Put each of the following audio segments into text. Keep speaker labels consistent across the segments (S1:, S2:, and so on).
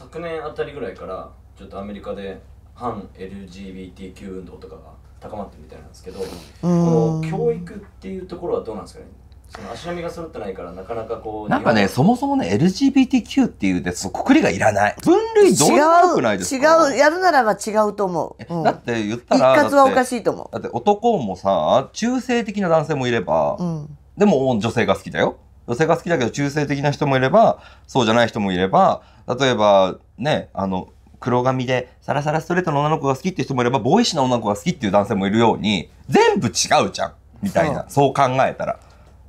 S1: 昨年あたりぐらいからちょっとアメリカで反 LGBTQ 運動とかが高まってるみたいなんですけど、この教育っていうところはどうなんですかねその足並みが揃ってないからなかなかこうなんかねそもそもね LGBTQ っていうでそくくりがいらない分類どう悪くないです
S2: か違うやるならば違うと思
S1: う、だって言ったら一括はおかしいと思うだって男もさ中性的な男性もいれば、うん、でも女性が好きだよ女性が好きだけど中性的な人もいれば、そうじゃない人もいれば、例えば、ね、あの、黒髪でサラサラストレートの女の子が好きって人もいれば、ボーイッシュな女の子が好きっていう男性もいるように、全部違うじゃん。みたいな。そう考えたら。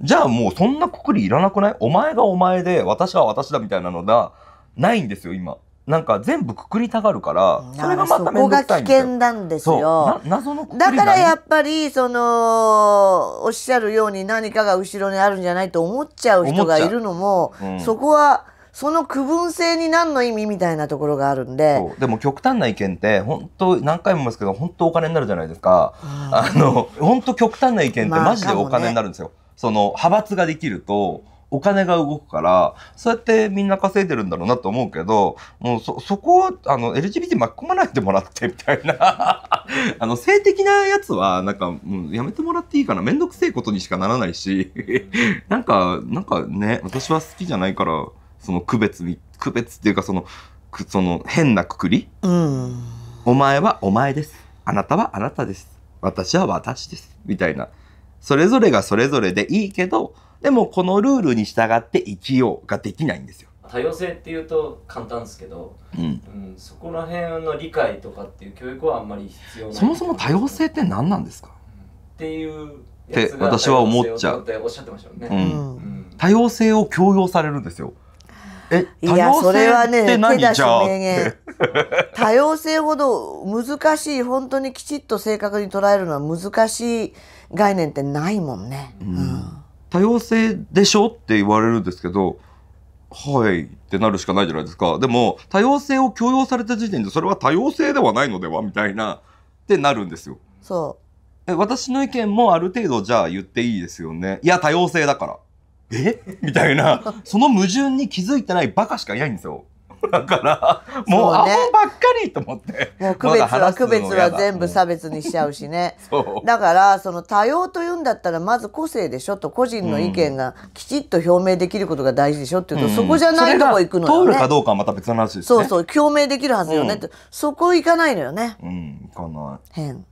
S1: じゃあもうそんなくくりいらなくないお前がお前で、私は私だみたいなのが、ないんですよ、今。なんか全部くくりたがるからそれがまた面倒くさい危険なんですよ謎
S2: のだからやっぱりそのおっしゃるように何かが後ろにあるんじゃないと思っちゃう人がいるのも、うん、そこはその区分性に何の意味みたいなところがあるんで
S1: でも極端な意見って本当何回も言いますけど本当お金になるじゃないですか、ん、あの本当極端な意見ってマジでお金になるんですよ。ね、その派閥ができるとお金が動くから、そうやってみんな稼いでるんだろうなと思うけど、もうそ、そこを、あの、LGBT 巻き込まないでもらって、みたいな あの、性的なやつは、なんか、うん、やめてもらっていいかな。めんどくせえことにしかならないし なんか、なんかね、私は好きじゃないから、その区別に、区別っていうか、その、くその、変なくくり。うん。お前はお前です。あなたはあなたです。私は私です。みたいな。それぞれがそれぞれでいいけど、でもこのルールに従って生きようができないんですよ。多様性っていうと簡単ですけど、うん、うん、そこら辺の理解とかっていう教育はあんまり必要ないそもそも多様性って何なんですか、うん、っていうって私は思っちゃう。おっしゃってましたよね、うんうん。多様性を強要されるんですよ。え、多様性って何、ね、じゃあ
S2: 多様性ほど難しい、本当にきちっと正確に捉えるのは難しい概念ってないもんね。うん
S1: 多様性でしょって言われるんですけど、はいってなるしかないじゃないですか。でも、多様性を強要された時点で、それは多様性ではないのではみたいな、ってなるんですよ。そう。え、私の意見もある程度じゃあ言っていいですよね。いや、多様性だから。えみたいな、その矛盾に気づいてないバカしかいないんですよ。だからもうアホばっかりと思って、
S2: もう区別は区別は全部差別にしちゃうしねだからその多様というんだったらまず個性でしょと個人の意見がきちっと表明できることが大事でしょっていうと、うん、そこじゃないとこ行くのよ、ね、通るか
S1: どうかはまた別の話ですねそうそう
S2: 表明できるはずよねって、うん、そこ行かないのよね、う
S1: ん、行かない
S2: 変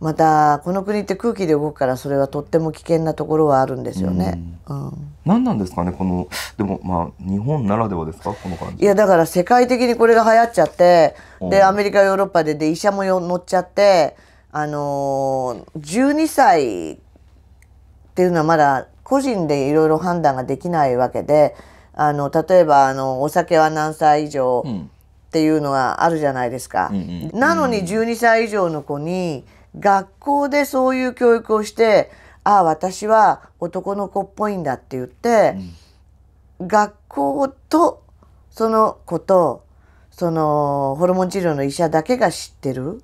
S2: またこの国って空気で動くからそれはとっても危険なところはあるんですよね。
S1: うん、うん、何なんですかねこのでもまあ日本ならではですかこの感
S2: じ。いやだから世界的にこれが流行っちゃってでアメリカヨーロッパでで医者もよ乗っちゃってあのー、12歳っていうのはまだ個人でいろいろ判断ができないわけであの例えばあのお酒は何歳以上っていうのがあるじゃないですか。うんうんうん、なのに12歳以上の子に、うん学校でそういう教育をしてああ私は男の子っぽいんだって言って、うん、学校とその子とそのホルモン治療の医者だけが知ってる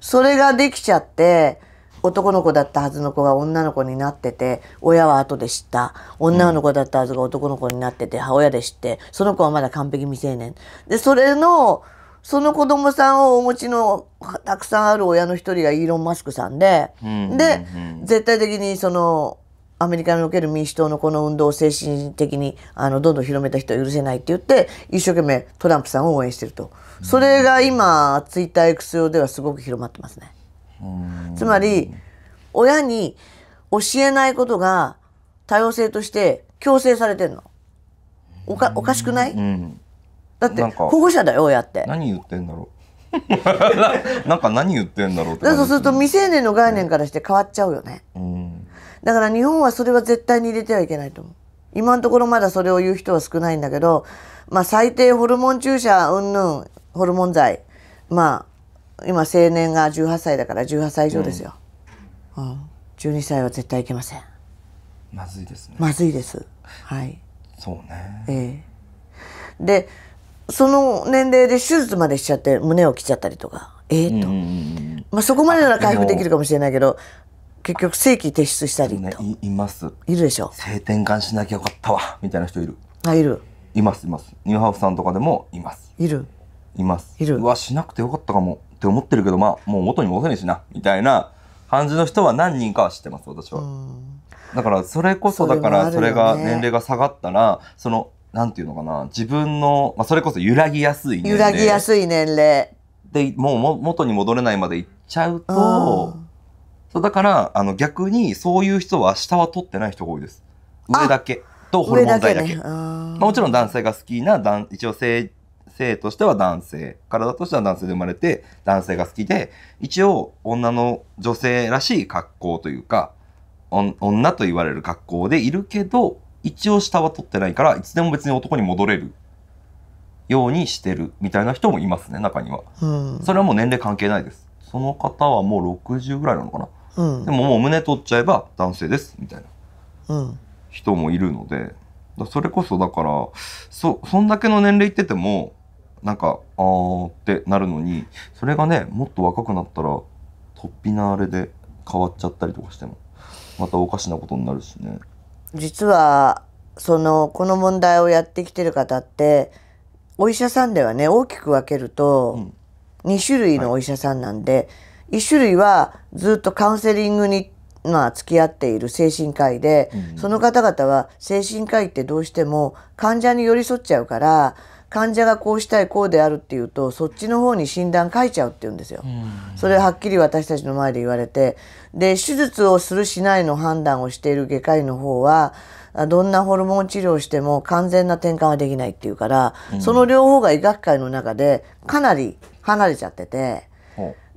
S2: それができちゃって男の子だったはずの子が女の子になってて親は後で知った女の子だったはずが男の子になってて、母親で知ってその子はまだ完璧未成年でそれのその子供さんをお持ちのたくさんある親の一人がイーロン・マスクさんで、で絶対的にそのアメリカにおける民主党のこの運動を精神的にあのどんどん広めた人は許せないって言って一生懸命トランプさんを応援してると、それが今ツイッター X 上ではすごく広まってますね。つまり親に教えないことが多様性として強制されてるのおかおかしくない、うんだって保護者だよ親って何
S1: 言ってんだろう なんか何言ってんだろうってすると
S2: 未成年の概念からして変わっちゃうよね、うん、だから日本はそれは絶対に入れてはいけないと思う今のところまだそれを言う人は少ないんだけど、まあ、最低ホルモン注射うんぬんホルモン剤まあ今青年が18歳だから18歳以上ですよ、うん、うん、12歳は絶対いけません
S1: まずいですねまずい
S2: ですはい
S1: そうね
S2: ええでその年齢で手術までしちゃって胸を切っちゃったりとか
S1: ええー、と、まあ、そこまでなら回復できるかもしれないけど結局正規提出したりと、ね、いますいるでしょ性転換しなきゃよかったわみたいな人いるあいるいますいますニューハーフさんとかでもいますいるいますいるうわしなくてよかったかもって思ってるけどまあもう元に戻せねえしなみたいな感じの人は何人かは知ってます私はだからそれこそだからそれが年齢が下がったらそのなんていうのかな、自分の、まあ、それこそ揺らぎやすい年揺齢。らぎや
S2: すい年齢。
S1: で、もうも元に戻れないまで行っちゃうと、うんそうだから、あの、逆に、そういう人は下は取ってない人が多いです。上だけ。と、ホルモン剤だけ。まあ、もちろん男性が好きなん一応性、性としては男性、体としては男性で生まれて、男性が好きで、一応、女の女性らしい格好というか、おん女と言われる格好でいるけど、一応下は取ってないから、いつでも別に男に戻れるようにしてるみたいな人もいますね、中には。うん、それはもう年齢関係ないです。その方はもう60ぐらいなのかな。うん、でももう胸取っちゃえば男性です、みたいな人もいるので、だそれこそだから、そ、そんだけの年齢いってても、なんか、あーってなるのに、それがね、もっと若くなったら、突飛なあれで変わっちゃったりとかしても、またおかしなことになるしね。
S2: 実はそのこの問題をやってきてる方ってお医者さんではね大きく分けると2種類のお医者さんなんで、はい、1種類はずっとカウンセリングにまあ付き合っている精神科医で、うん、その方々は精神科医ってどうしても患者に寄り添っちゃうから患者がこうしたいこうであるっていうとそっちの方に診断書いちゃうって言うんですよ。それはっきり私たちの前で言われてで手術をするしないの判断をしている外科医の方はどんなホルモン治療をしても完全な転換はできないっていうから、その両方が医学界の中でかなり離れちゃってて、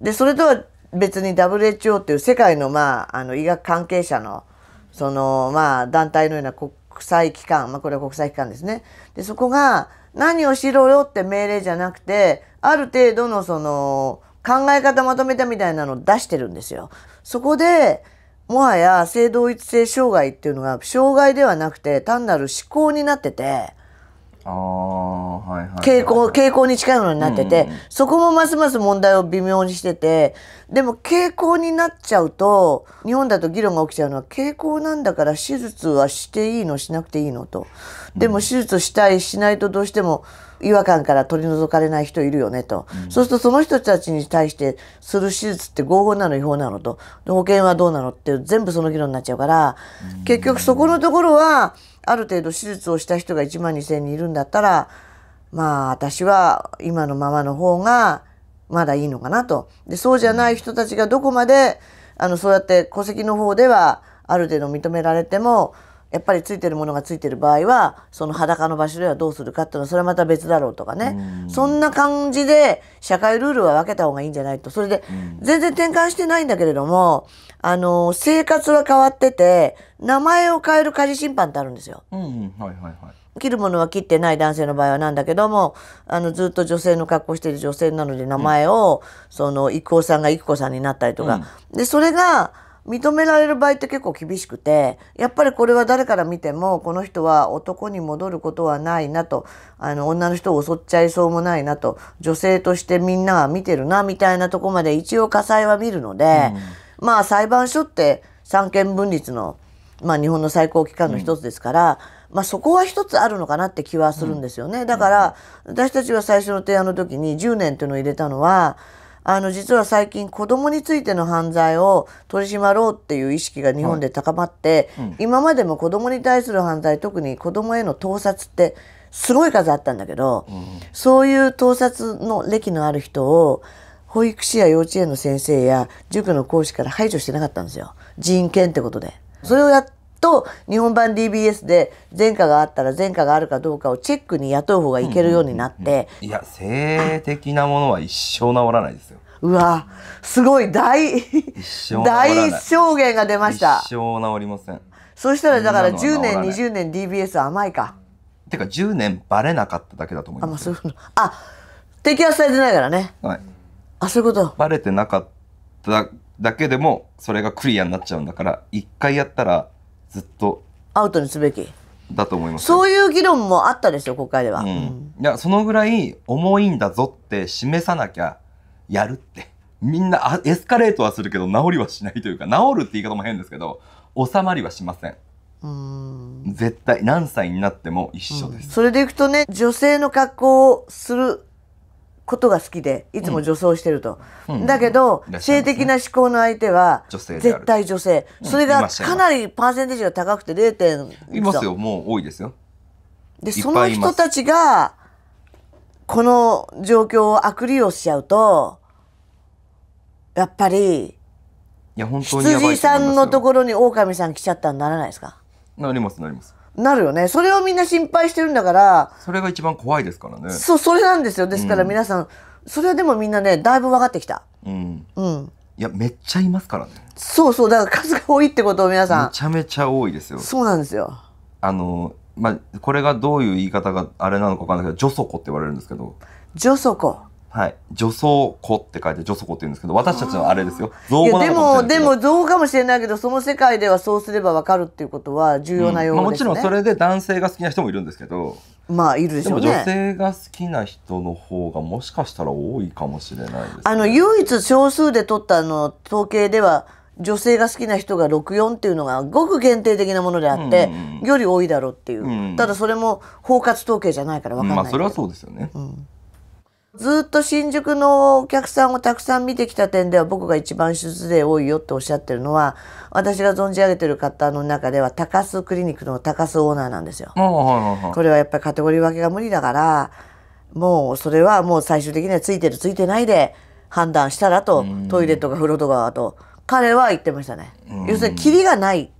S2: でそれとは別に WHO っていう世界の,、まあ、あの医学関係者のその、まあ、団体のような国際機関、まあ、これは国際機関ですね。でそこが何をしろよって命令じゃなくて、ある程度のその考え方まとめたみたいなのを出してるんですよ。そこで、もはや性同一性障害っていうのが障害ではなくて単なる思考になってて、
S1: 傾
S2: 向傾向に近いものになってて、そこもますます問題を微妙にしててでも傾向になっちゃうと日本だと議論が起きちゃうのは傾向なんだから手術はしていいのしなくていいのとでも手術したいしないとどうしても。うん違和感から取り除かれない人いるよねと、うん、そうするとその人たちに対してする手術って合法なの違法なのと保険はどうなのって全部その議論になっちゃうから、うん、結局そこのところはある程度手術をした人が1万2,000人いるんだったらまあ私は今のままの方がまだいいのかなと。でそうじゃない人たちがどこまであのそうやって戸籍の方ではある程度認められてもやっぱりついてるものがついてる場合はその裸の場所ではどうするかっていうのはそれはまた別だろうとかねそんな感じで社会ルールは分けた方がいいんじゃないとそれで全然転換してないんだけれどもあの生活は変わってて名前を変える家事審判ってあるんですよ。うん、切るものは切ってない男性の場合はなんだけどもあのずっと女性の格好してる女性なので名前を、その育子さんが育子さんになったりとか、でそれが認められる場合って結構厳しくてやっぱりこれは誰から見てもこの人は男に戻ることはないなとあの女の人を襲っちゃいそうもないなと女性としてみんなが見てるなみたいなとこまで一応火災は見るので、うん、まあ裁判所って三権分立の、まあ、日本の最高機関の一つですから。うん、まあ、そこは一つあるのかなって気はするんですよね。だから、私たちは最初の提案の時に10年っていうのを入れたのは、あの実は最近子どもについての犯罪を取り締まろうっていう意識が日本で高まって、はいうん、今までも子どもに対する犯罪特に子どもへの盗撮ってすごい数あったんだけど、うん、そういう盗撮の歴のある人を保育士や幼稚園の先生や塾の講師から排除してなかったんですよ人権ってことで。それをやっと日本版 DBS で前科があったら前科があるかどうかをチェックに雇う方がいけるようにな
S1: って、うんうん、いや性的なものは一生治らないですよ
S2: うわすごい大
S1: 大証言
S2: が出ました
S1: 一生治りませんそしたらだから10年20
S2: 年 DBS 甘いか
S1: てか10年バレなかっただけだと思
S2: いますあ、まあ、あ摘発されてないからね
S1: はいあそういうことバレてなかっただけでもそれがクリアになっちゃうんだから一回やったらずっとアウトにすべきだと思いますそういう議論もあったですよ国会では、うん、いやそのぐらい重いんだぞって示さなきゃやるってみんなエスカレートはするけど治りはしないというか治るって言い方も変ですけど収まりはしません絶対何歳になっても一緒です、
S2: うん、それでいくとね女性の格好をすることが好きでいつも女装してると、だけど、性的な思考の相手は絶対女性それがかなりパーセンテージが高くて 0. 点いますよ
S1: もう多いですよ
S2: でその人たちがこの状況を悪利用しちゃうとやっぱりい
S1: や本当に羊さん
S2: のところに狼さん来ちゃったらならないですか
S1: なりますなります
S2: なるよね。それをみんな心配してるんだから。
S1: それが一番怖いですからね。そう、それなんですよ。ですから皆
S2: さん、うん、それはでもみんなね、だいぶ分かってきた。
S1: うん。うん。いや、めっちゃいますからね。
S2: そうそう。だから数が多いってことを皆さん。め
S1: ちゃめちゃ多いですよ。そうなんですよ。あの、まあ、これがどういう言い方があれなのかわかんないけど、ョソコって言われるんですけど。ョソコ。はい。女装子って書いて、女装子って言うんですけど、私たちのあれですよ。造語なのかもしれないで
S2: も、でも造語かもしれないけど、その世界ではそうすればわかるっていうことは重要なようですね、うんまあ、もちろんそれ
S1: で男性が好きな人もいるんですけど。
S2: まあ、いるでしょうね。女
S1: 性が好きな人の方がもしかしたら多いかもしれないです、ね、
S2: あの、唯一少数で取ったあの、統計では、女性が好きな人が64っていうのがごく限定的なものであって、うん、より多いだろうっていう、うん、ただそれも包括統計じゃないから分かんない、うん、まあそれはそ
S1: うですよね、うん
S2: ずっと新宿のお客さんをたくさん見てきた点では僕が一番手術例多いよっておっしゃってるのは私が存じ上げてる方の中では高須クリニックの高須オーナーなんですよ。これはやっぱりカテゴリー分けが無理だからもうそれはもう最終的にはついてるついてないで判断したらとトイレとか風呂とかと彼は言ってましたね。要するにキリがない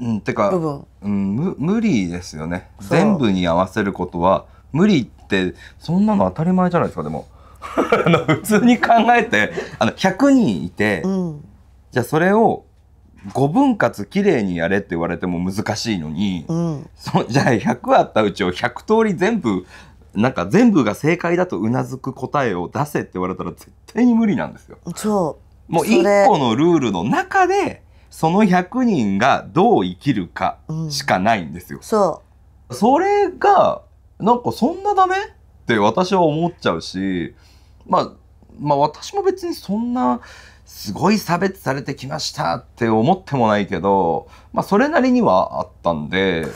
S1: うん、てか、うん、無理ですよね全部に合わせることは無理ってそんなの当たり前じゃないですかでも 普通に考えてあの100人いて、うん、じゃあそれを5分割きれいにやれって言われても難しいのに、うん、そじゃあ100あったうちを100通り全部なんか全部が正解だとうなずく答えを出せって言われたら絶対に無理なんですよ。そうもう1個のルールの中でその100人がどう生きるかしかないんですよ。うん、そうそれがなんかそんなダメって私は思っちゃうし、まあ、まあ私も別にそんなすごい差別されてきましたって思ってもないけど、まあそれなりにはあったんで、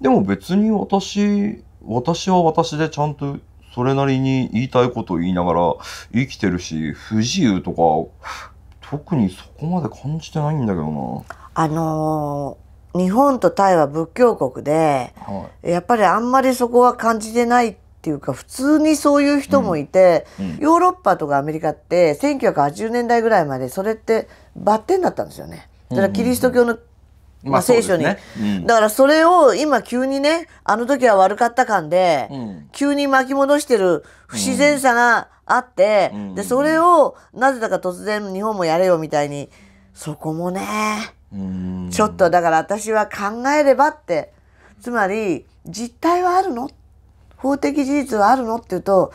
S1: でも別に私、私は私でちゃんとそれなりに言いたいことを言いながら生きてるし、不自由とか、特にそこまで感じてないんだけどな。
S2: あのー日本とタイは仏教国で、はい、やっぱりあんまりそこは感じてないっていうか普通にそういう人もいて、うんうん、ヨーロッパとかアメリカって1980年代ぐらいまでそれってバッテンだったんですよね。だからキリスト教の、まあ、聖書に、ねうん、だからそれを今急にねあの時は悪かった感で、急に巻き戻してる不自然さがあって、でそれをなぜだか突然日本もやれよみたいにそこもねちょっとだから私は考えればってつまり実態はあるの法的事実はあるのっていうと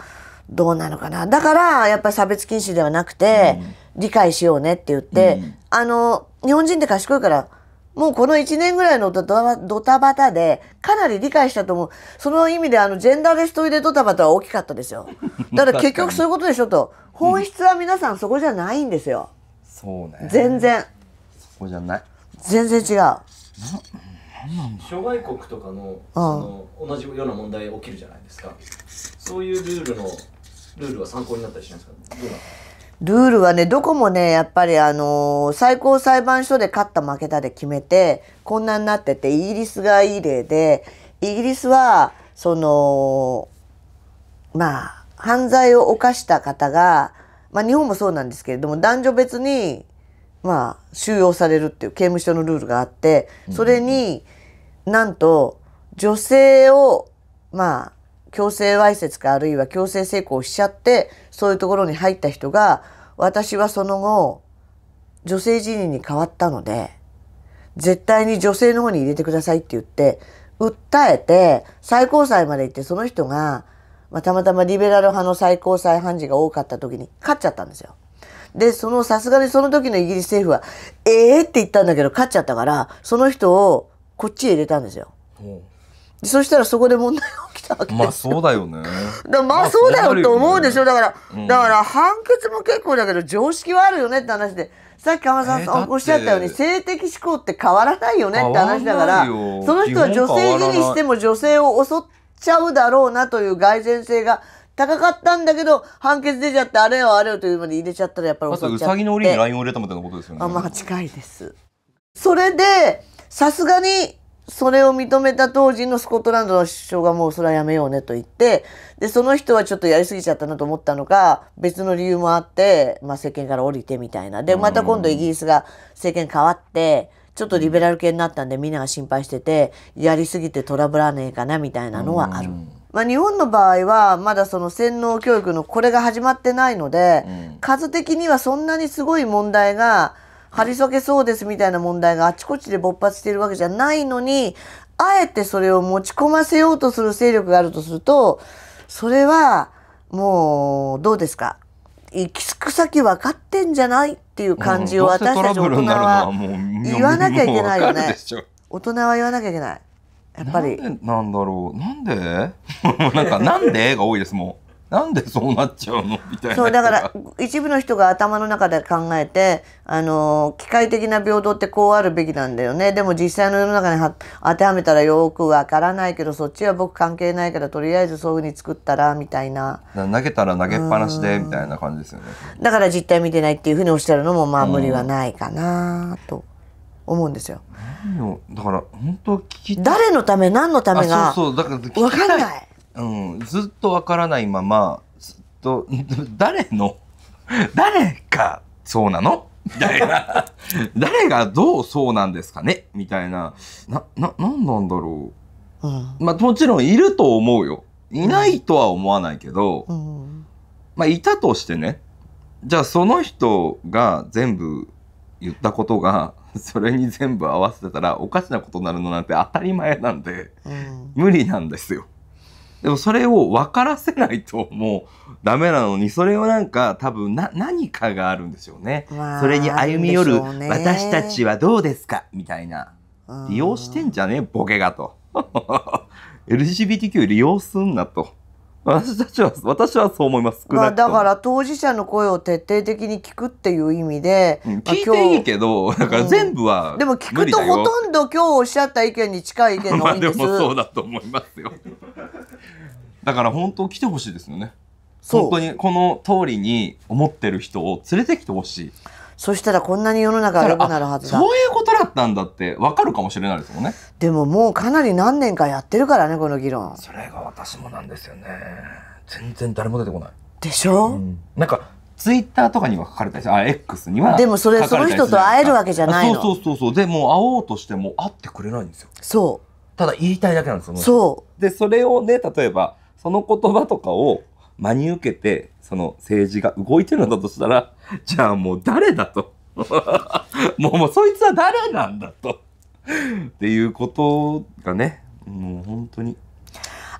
S2: どうなのかなだからやっぱり差別禁止ではなくて、うん、理解しようねって言って、うん、あの日本人って賢いからもうこの1年ぐらいのドタバタでかなり理解したと思うその意味であのジェンダーレストイレドタバタは大きかったですよ
S1: だから結局
S2: そういうことでしょと本質は皆さんそこじゃないんですよ、
S1: そうね全然。こじゃない
S2: 全然違う
S1: 諸外国とかのその同じような問題起きるじゃないですかそういうルールのルールは参考になったりしないですかどうな
S2: ルールはね、どこもね、やっぱりあの最高裁判所で勝った負けたで決めて、こんなになってて、イギリスがいい例で、イギリスは、その、まあ、犯罪を犯した方が、まあ日本もそうなんですけれども、男女別にまあ、収容されるっていう刑務所のルールがあって、それになんと女性を、まあ、強制わいせつかあるいは強制性交しちゃって、そういうところに入った人が、私はその後、女性自認に変わったので、絶対に女性の方に入れてくださいって言って、訴えて、最高裁まで行って、その人が、まあ、たまたまリベラル派の最高裁判事が多かった時に勝っちゃったんですよ。で、そのさすがにその時のイギリス政府は、ええー、って言ったんだけど勝っちゃったから、その人をこっちへ入れたんですよ。そしたらそこで問題が起きたわ
S1: けまあそうだよね。だまあそうだよと思うでしょ。だから、だから
S2: 判決も結構だけど常識はあるよねって話で。さっき浜さん、おっしゃったように性的思考って変わらないよねって話だからその人は女性にしても女性を襲っちゃうだろうなという蓋然性が高かったんだけど、判決出ちゃって、あれよあれよというまで入れちゃったらやっぱりの檻にラ
S1: インを入れたみたいなことですよね。あ、まあ近いです。
S2: それで、さすがに、それを認めた当時のスコットランドの首相がもうそれはやめようねと言って、で、その人はちょっとやりすぎちゃったなと思ったのか、別の理由もあって、まあ政権から降りてみたいな。で、また今度イギリスが政権変わって、ちょっとリベラル系になったんでみんなが心配してて、やりすぎてトラブらねえかなみたいなのはある。まあ、日本の場合はまだその洗脳教育のこれが始まってないので、うん、数的にはそんなにすごい問題が張り裂けそうですみたいな問題があちこちで勃発しているわけじゃないのにあえてそれを持ち込ませようとする勢力があるとするとそれはもうどうですか行き着く先分かってんじゃないっていう感じを私たち大人は
S1: 言わなきゃいけないよね。
S2: 大人は言わなきゃいけない。
S1: やっぱりなんでなんだろうなんで なんかなんでが多いですもんなんでそうなっちゃうのみたいな。そうだから
S2: 一部の人が頭の中で考えてあの機械的な平等ってこうあるべきなんだよねでも実際の世の中に当てはめたらよくわからないけどそっちは僕関係ないからとりあえずそういうふうに作ったらみたいな。
S1: 投げたら投げっぱなしでみたいな感じですよね。
S2: だから実態見てないっていうふうにおっしゃるのもまあ無理はないかなと。思うんですよ。
S1: だから本
S2: 当聞き誰のため何のためがそ
S1: うそうだから分かんない。うんずっと分からないままずっと誰の誰がそうなのみたいな誰がどうそうなんですかねみたいななな何なんだろう、うん、まあもちろんいると思うよいないとは思わないけど、うん、まあいたとしてねじゃあその人が全部言ったことが それに全部合わせてたらおかしなことになるのなんて当たり前なんで、うん、無理なんですよ。でもそれを分からせないともうダメなのにそれをなんか多分な何かがあるんですよね。それに歩み寄る、私たちはどうですかみたいな。利用してんじゃねボケがと。LGBTQ 利用すんなと。私たちは私はそう思いますまあ、だか
S2: ら当事者の声を徹底的に聞くっていう意味で、
S1: うん、聞いていいけどだから全部は、うん、でも聞くとほと
S2: んど今日おっしゃった意見に近い意見が多いんです でもそう
S1: だと思いますよ だから本当来てほしいですよね本当にこの通りに思ってる人を連れてきてほしい
S2: そしたらこんなに世の中悪くなるはずだそういうこと
S1: だったんだって分かるかもしれないですもんねでも
S2: もうかなり何年かやってるからねこの議論そ
S1: れが私もなんですよね全然誰も出てこないでしょ、うん、なんかツイッターとかには書かれたりあ X にはでもそれその人と会えるわけじゃないのそうそうそうそうでも会おうとしても会ってくれないんですよそうただ言いたいだけなんですよそうでそれをね例えばその言葉とかを真に受けて、その政治が動いてるのだとしたら、じゃあもう誰だと。もうもうそいつは誰なんだと。っていうことがね、もう本当に。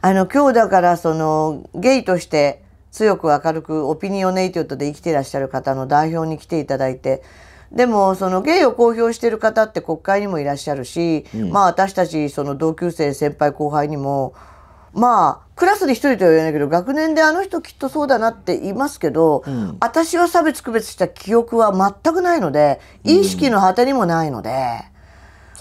S2: あの、今日だからその、ゲイとして強く明るくオピニオネイティットで生きていらっしゃる方の代表に来ていただいて、でもそのゲイを公表している方って国会にもいらっしゃるし、うん、まあ私たちその同級生先輩後輩にもまあクラスで一人とは言えないけど学年であの人きっとそうだなって言いますけど、うん、私は差別区別した記憶は全くないので意識の果てにもないので、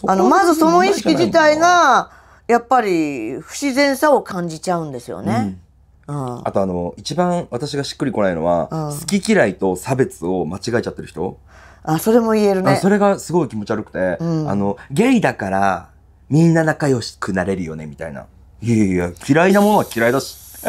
S2: うん、あのまずその意識自体がやっぱり不自然さを感じちゃうんですよね。
S1: うん、あとあの一番私がしっくりこないのは、好き嫌いと差別を間違えちゃってる人あそれも言えるねそれがすごい気持ち悪くて、あのゲイだからみんな仲良くなれるよねみたいないやいや、嫌いなものは嫌いだし。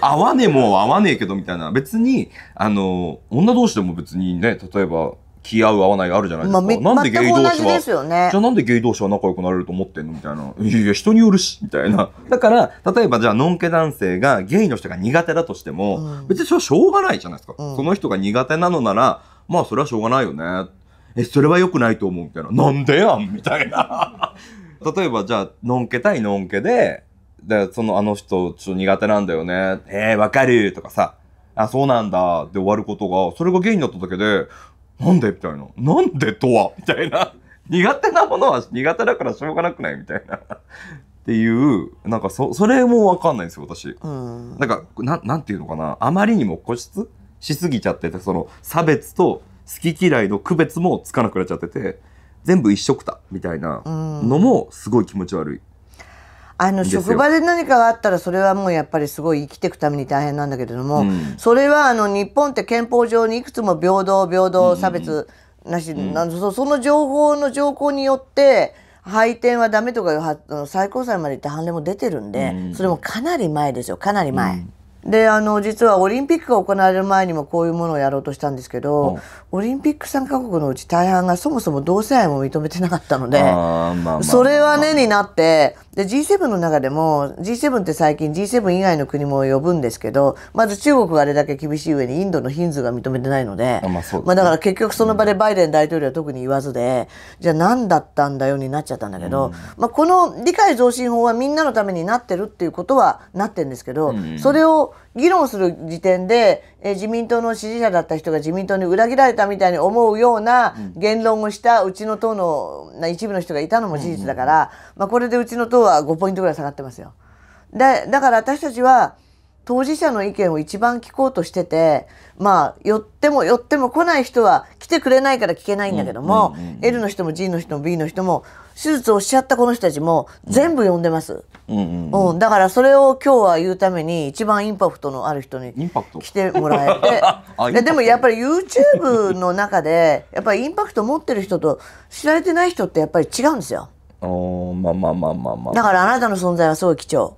S1: 合わねえも合わねえけどみたいな。別に、あの、女同士でも別にね、例えば、気合う合わないがあるじゃないですか。まあ、なんでゲイ同士は、ね、じゃあなんでゲイ同士は仲良くなれると思ってんのみたいな。い やいや、人によるし、みたいな。だから、例えばじゃあ、のんけ男性がゲイの人が苦手だとしても、うん、別にそれはしょうがないじゃないですか。うん、その人が苦手なのなら、まあ、それはしょうがないよね。え、それは良くないと思う、みたいな。なんでやんみたいな。例えばじゃあ、のんけ対のんけで、で、そのあの人、ちょっと苦手なんだよね。えー、わかるとかさ、あ、そうなんだ。で終わることが、それが原因だっただけで、なんでみたいな。なんでとはみたいな。苦手なものは苦手だからしょうがなくないみたいな。っていう、なんかそ、それもわかんないんですよ、私。なんか、ななんていうのかな。あまりにも固執しすぎちゃってて、その、差別と好き嫌いの区別もつかなくなっちゃってて、全部一緒くたみたいなのもすごい気持ち悪い。
S2: あの職場で何かがあったらそれはもうやっぱりすごい生きていくために大変なんだけれども、うん、それはあの日本って憲法上にいくつも平等平等差別なし、うんその情報の条項によって配点はダメとか最高裁まで行った判例も出てるんで、うん、それもかなり前ですよかなり前。うんであの実はオリンピックが行われる前にもこういうものをやろうとしたんですけど、うん、オリンピック参加国のうち大半がそもそも同性愛も認めてなかったので、それはねになってで G7 の中でも G7 って最近 G7 以外の国も呼ぶんですけどまず中国があれだけ厳しい上にインドのヒンズーが認めてないので,、まあ、ね、まあだから結局その場でバイデン大統領は特に言わずで、うん、じゃあ何だったんだよになっちゃったんだけど、うん、まあ、この理解増進法はみんなのためになってるっていうことはなってるんですけど、それを議論する時点で、え自民党の支持者だった人が自民党に裏切られたみたいに思うような言論をしたうちの党の一部の人がいたのも事実だから、まあ、これでうちの党は5ポイントぐらい下がってますよ。でだから私たちは当事者の意見を一番聞こうとしててまあ寄っても寄っても来ない人は来てくれないから聞けないんだけども、うんうんうん L の人も G の人も B の人も手術をしちゃったこの人たちも全部呼んでます、うんうんうんうん、だからそれを今日は言うために一番インパクトのある人に来てもら
S1: えて でもやっ
S2: ぱり YouTube の中でやっぱりインパクト持ってる人と知られてない人ってやっぱり違うんですよ。
S1: おまあまあま
S2: あまあまあ。だからあなたの存在はすごい貴重。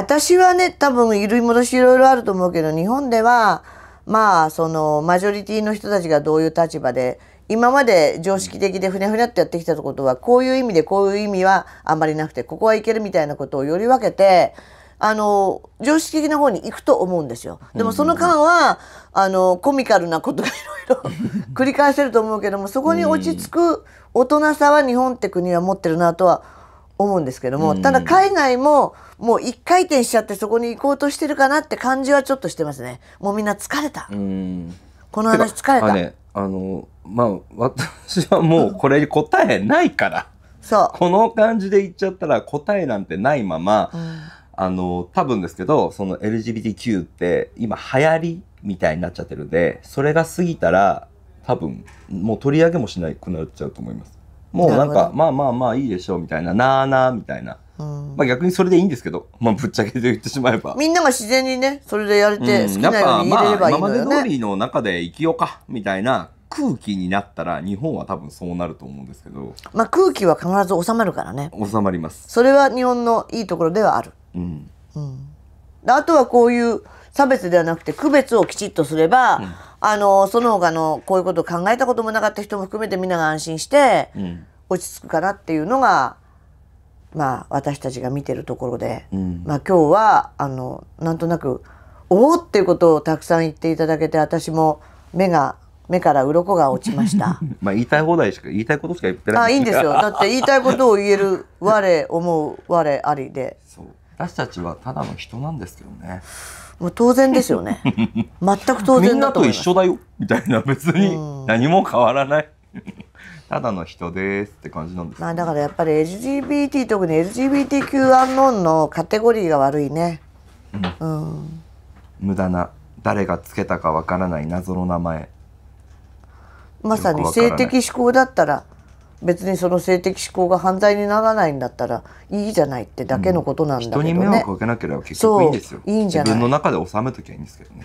S2: 私はね、多分、揺り戻しいろいろあると思うけど、日本では、まあ、その、マジョリティの人たちがどういう立場で、今まで常識的でふにゃふにゃってやってきたことは、こういう意味でこういう意味はあんまりなくて、ここはいけるみたいなことをより分けて、あの、常識的な方に行くと思うんですよ。でもその間は、あの、コミカルなことがいろいろ繰り返せると思うけども、そこに落ち着く大人さは日本って国は持ってるなとは思うんですけども、ただ海外ももう一回転しちゃってそこに行こうとしてるかなって感じはちょっとしてますねもうみんな疲れた、
S1: この話疲れた、ね、あのまあ私はもうこれに答えないからそうこの感じで言っちゃったら答えなんてないまま、うん、あの多分ですけどその LGBTQ って今流行りみたいになっちゃってるんでそれが過ぎたら多分もう取り上げもしなくなっちゃうと思います。もうなんか、まあまあまあいいでしょうみたいな、なあなあみたいな。うん、まあ逆にそれでいいんですけど、まあぶっちゃけで言ってしまえば。
S2: みんなが自然にね、それでやれて、好きなように入れればいいのよね、うん、今まで通り
S1: の中で生きようか、みたいな空気になったら、日本は多分そうなると思うんですけど。
S2: まあ空気は必ず収まるからね。
S1: 収まります。
S2: それは日本のいいところではある。
S1: うん。うん。
S2: あとはこういう、差別ではなくて区別をきちっとすれば、うん、あのその他のこういうことを考えたこともなかった人も含めてみんなが安心して落ち着くかなっていうのが、まあ私たちが見てるところで、うん、まあ今日はあのなんとなく「おお!」っていうことをたくさん言っていただけて私も目が目から鱗が落ちました。
S1: まあ言いたい放題しか言いたいことしか言ってない。あいいんですよ。だって言いたいこと
S2: を言える我思う我ありで。
S1: そう私たちはただの人なんですけどね
S2: もう当然ですよね
S1: 全く当然みんなと一緒だよみたいな別に何も変わらないただの人ですって感じなんです、
S2: ね、まあだからやっぱり LGBT 特に LGBTQ アンノンのカテゴリーが悪いね、
S1: うん、うん、無駄な誰がつけたかわからない謎の名前
S2: まさに性的思考だったら別にその性的指向が犯罪にならないんだったらいいじゃないってだけのことなんだけどね、うん、人に迷惑か
S1: けなければ結局いいんですよいいんじゃない自分の中で収めときゃいいんですけどね